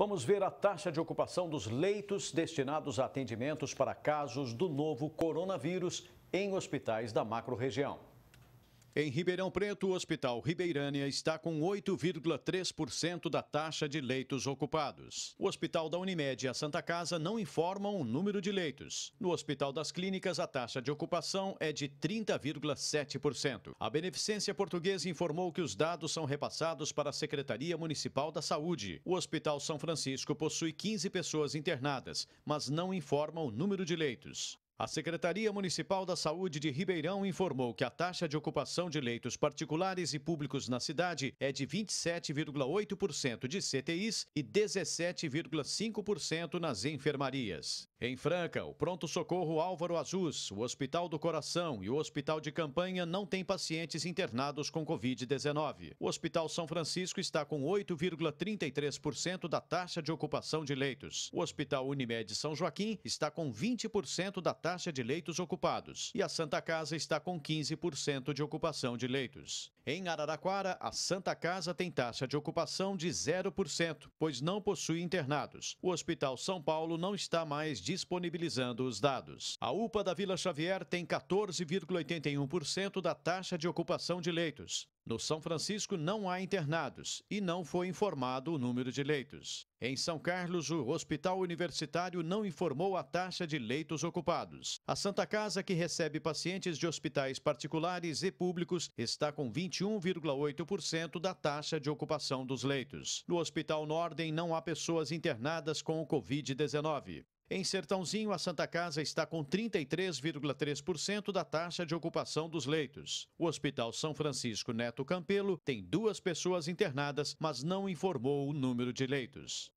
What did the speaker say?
Vamos ver a taxa de ocupação dos leitos destinados a atendimentos para casos do novo coronavírus em hospitais da macro-região. Em Ribeirão Preto, o Hospital Ribeirânia está com 8,3% da taxa de leitos ocupados. O Hospital da Unimed e a Santa Casa não informam o número de leitos. No Hospital das Clínicas, a taxa de ocupação é de 30,7%. A Beneficência Portuguesa informou que os dados são repassados para a Secretaria Municipal da Saúde. O Hospital São Francisco possui 15 pessoas internadas, mas não informa o número de leitos. A Secretaria Municipal da Saúde de Ribeirão informou que a taxa de ocupação de leitos particulares e públicos na cidade é de 27,8% de CTIs e 17,5% nas enfermarias. Em Franca, o Pronto Socorro Álvaro Azus, o Hospital do Coração e o Hospital de Campanha não têm pacientes internados com Covid-19. O Hospital São Francisco está com 8,33% da taxa de ocupação de leitos. O Hospital Unimed São Joaquim está com 20% da taxa de leitos ocupados. E a Santa Casa está com 15% de ocupação de leitos. Em Araraquara, a Santa Casa tem taxa de ocupação de 0%, pois não possui internados. O Hospital São Paulo não está mais disponibilizando os dados. A UPA da Vila Xavier tem 14,81% da taxa de ocupação de leitos. No São Francisco não há internados e não foi informado o número de leitos. Em São Carlos, o Hospital Universitário não informou a taxa de leitos ocupados. A Santa Casa, que recebe pacientes de hospitais particulares e públicos, está com 21,8% da taxa de ocupação dos leitos. No Hospital Nordem não há pessoas internadas com o Covid-19. Em Sertãozinho, a Santa Casa está com 33,3% da taxa de ocupação dos leitos. O Hospital São Francisco Neto Campelo tem duas pessoas internadas, mas não informou o número de leitos.